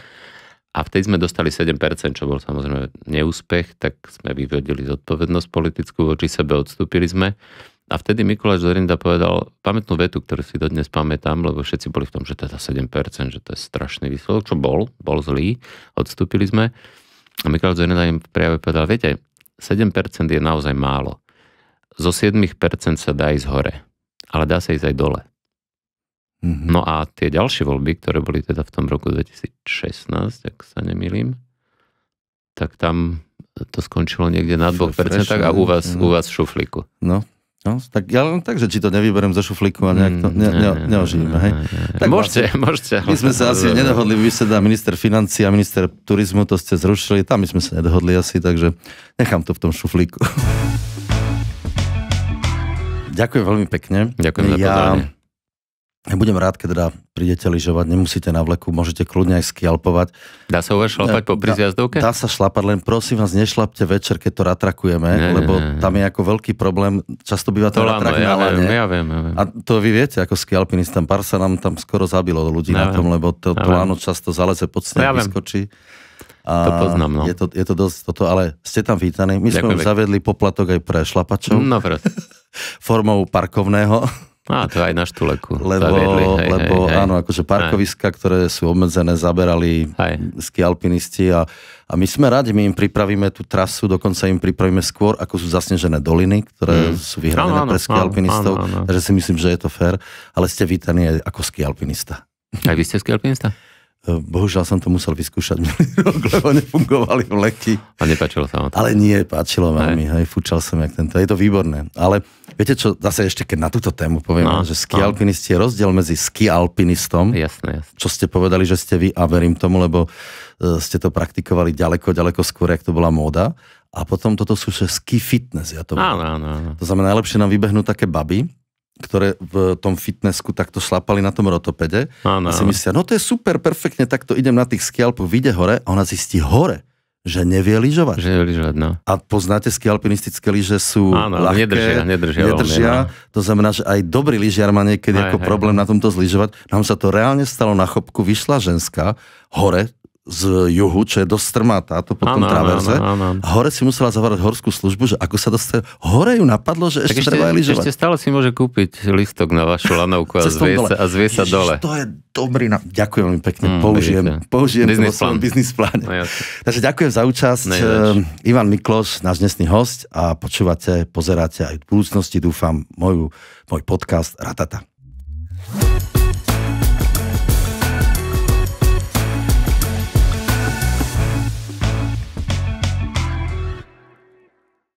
a vtedy sme dostali 7%, čo bol samozrejme neúspech, tak sme vyvedeli zodpovednosť politickú voči sebe, odstúpili sme. A vtedy Mikuláš Zorinda povedal pamätnú vetu, ktorú si dodnes pamätám, lebo všetci boli v tom, že to je 7%, že to je strašný výsledok, čo bol, bol zlý, odstúpili sme. A Mikuláš Zorinda im v prejave povedal, viete, 7% je naozaj málo. Zo 7% sa dá ísť hore, ale dá sa ísť aj dole. Mm-hmm. No a tie ďalšie voľby, ktoré boli teda v tom roku 2016, ak sa nemýlim, tak tam to skončilo niekde na 2% a u vás, mm. u vás v šuflíku. No, No, tak ja len tak, že či to nevyberiem zo šuflíku a nejak to mm, ne, ne, neožijeme, hej? Tak môžete, vlastne môžete. My sme sa asi nedohodli, vy ste teda minister financí a minister turizmu, to ste zrušili, tam my sme sa nedohodli asi, takže nechám to v tom šuflíku. *laughs* Ďakujem veľmi pekne. Ďakujem za ja, pozornie. Ja budem rád, keď teda prídete lyžovať, nemusíte na vleku, môžete kľudne aj skialpovať. Dá sa uvaž šlapať po prizjazdovke? Dá, dá sa šlapať, len prosím vás, nešlapte večer, keď to ratrakujeme, ne, lebo ne, tam je ako veľký problém, často býva to, to latrak ja na lane. Ja viem, ja viem. A to vy viete, ako tam pár sa nám tam skoro zabilo ľudí ja na tom, lebo to, to láno často zaleze pod sneh, no ja vyskočí. A to poznám, no. Je to, je to dosť toto, ale ste tam vítaní. My Ďakujem sme už zaviedli poplatok aj pre šlapačov. No, *laughs* Formou parkovného. Á, to aj na Štuleku. Lebo, hej, lebo hej, hej. áno, akože parkoviska, hej. ktoré sú obmedzené, zaberali ski alpinisti a, a my sme radi, my im pripravíme tú trasu, dokonca im pripravíme skôr, ako sú zasnežené doliny, ktoré mm. sú vyhradené áno, pre ski alpinistov, áno, áno, takže si myslím, že je to fér, ale ste vítaní aj ako ski alpinista. Aj vy ste ski alpinista? E, bohužiaľ som to musel vyskúšať minulý *laughs* rok, lebo nefungovali vleky. A nepáčilo sa vám to? Ale nie, páčilo veľmi. Hej, fučal som jak tento. Je to výborné. Ale Viete čo, zase ešte keď na túto tému poviem, no, že ski no. je rozdiel medzi ski alpinistom, jasne, jasne. čo ste povedali, že ste vy a verím tomu, lebo e, ste to praktikovali ďaleko, ďaleko skôr, ak to bola móda. A potom toto sú že ski fitness, ja to no, no, no. To znamená, najlepšie nám vybehnú také baby, ktoré v tom fitnessku takto šlapali na tom rotopede no. a si myslia, no to je super, perfektne, takto idem na tých skialpoch, vyjde hore a ona zistí hore že nevie lyžovať. Že nevie lyžovať, no. A poznáte, ski alpinistické lyže sú Áno, ľahké, nedržia, nedržia. nedržia veľmi, no. To znamená, že aj dobrý lyžiar má niekedy aj, ako aj, problém aj. No. na tomto zlyžovať. Nám sa to reálne stalo na chopku, vyšla ženská hore, z juhu, čo je dosť strmá táto po tom traverze. Ano, ano. Hore si musela zavarať horskú službu, že ako sa dostane... Hore ju napadlo, že ešte, ešte treba lyžovať. Ešte stále si môže kúpiť listok na vašu lanovku a *laughs* zvie sa, a zvie sa Ježiš, dole. To je dobrý... Na... Ďakujem veľmi pekne, mm, použijem, vidíte. použijem business to vo svojom biznis pláne. No, Takže ďakujem za účasť. No, Nejdeč. Ehm, Ivan Mikloš, náš dnesný host a počúvate, pozeráte aj v budúcnosti, dúfam, moju, môj podcast Ratata.